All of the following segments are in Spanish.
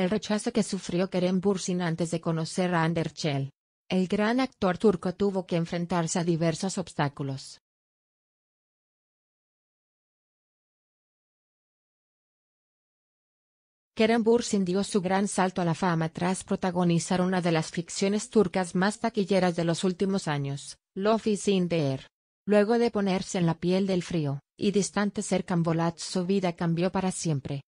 el rechazo que sufrió Kerem Bursin antes de conocer a Anderchel. El gran actor turco tuvo que enfrentarse a diversos obstáculos. Kerem Bursin dio su gran salto a la fama tras protagonizar una de las ficciones turcas más taquilleras de los últimos años, Love is in Luego de ponerse en la piel del frío y distante ser Cambolat su vida cambió para siempre.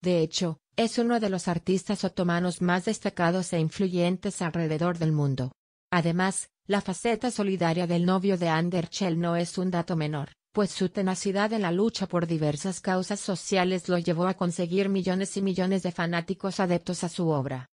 De hecho, es uno de los artistas otomanos más destacados e influyentes alrededor del mundo. Además, la faceta solidaria del novio de Anderchel no es un dato menor, pues su tenacidad en la lucha por diversas causas sociales lo llevó a conseguir millones y millones de fanáticos adeptos a su obra.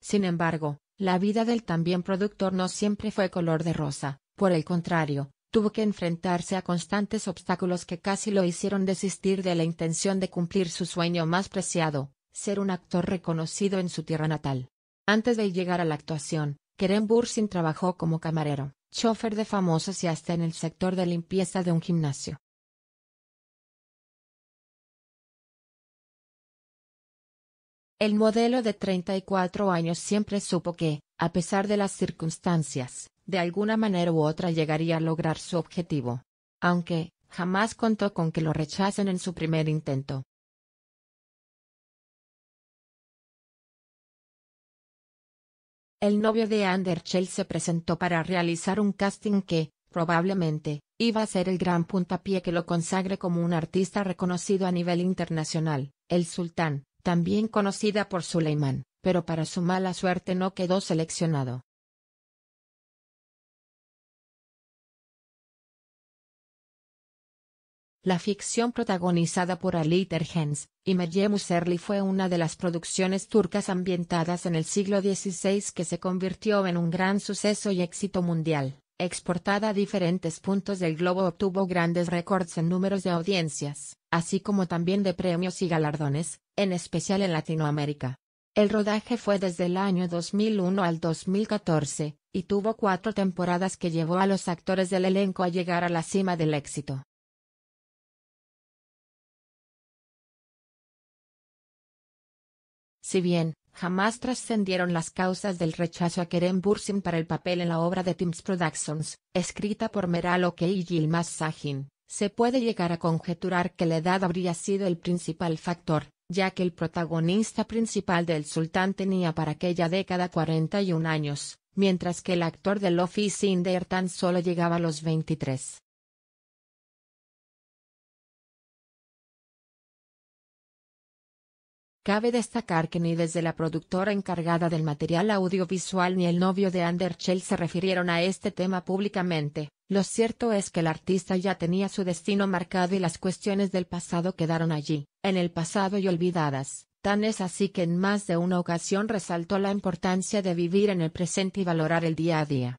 Sin embargo, la vida del también productor no siempre fue color de rosa, por el contrario, Tuvo que enfrentarse a constantes obstáculos que casi lo hicieron desistir de la intención de cumplir su sueño más preciado, ser un actor reconocido en su tierra natal. Antes de llegar a la actuación, Keren Bursin trabajó como camarero, chofer de famosos y hasta en el sector de limpieza de un gimnasio. El modelo de 34 años siempre supo que, a pesar de las circunstancias, de alguna manera u otra llegaría a lograr su objetivo. Aunque, jamás contó con que lo rechacen en su primer intento. El novio de Anderchel se presentó para realizar un casting que, probablemente, iba a ser el gran puntapié que lo consagre como un artista reconocido a nivel internacional, el sultán, también conocida por Suleiman, pero para su mala suerte no quedó seleccionado. La ficción protagonizada por Ali Tergens y Meryem Serli fue una de las producciones turcas ambientadas en el siglo XVI que se convirtió en un gran suceso y éxito mundial. Exportada a diferentes puntos del globo obtuvo grandes récords en números de audiencias, así como también de premios y galardones, en especial en Latinoamérica. El rodaje fue desde el año 2001 al 2014, y tuvo cuatro temporadas que llevó a los actores del elenco a llegar a la cima del éxito. Si bien, jamás trascendieron las causas del rechazo a Kerem Bursin para el papel en la obra de Tim's Productions, escrita por Meral O'Key y Gilmas Sahin, se puede llegar a conjeturar que la edad habría sido el principal factor, ya que el protagonista principal del Sultán tenía para aquella década 41 años, mientras que el actor de Lofi in tan solo llegaba a los 23. Cabe destacar que ni desde la productora encargada del material audiovisual ni el novio de Schell se refirieron a este tema públicamente. Lo cierto es que el artista ya tenía su destino marcado y las cuestiones del pasado quedaron allí, en el pasado y olvidadas. Tan es así que en más de una ocasión resaltó la importancia de vivir en el presente y valorar el día a día.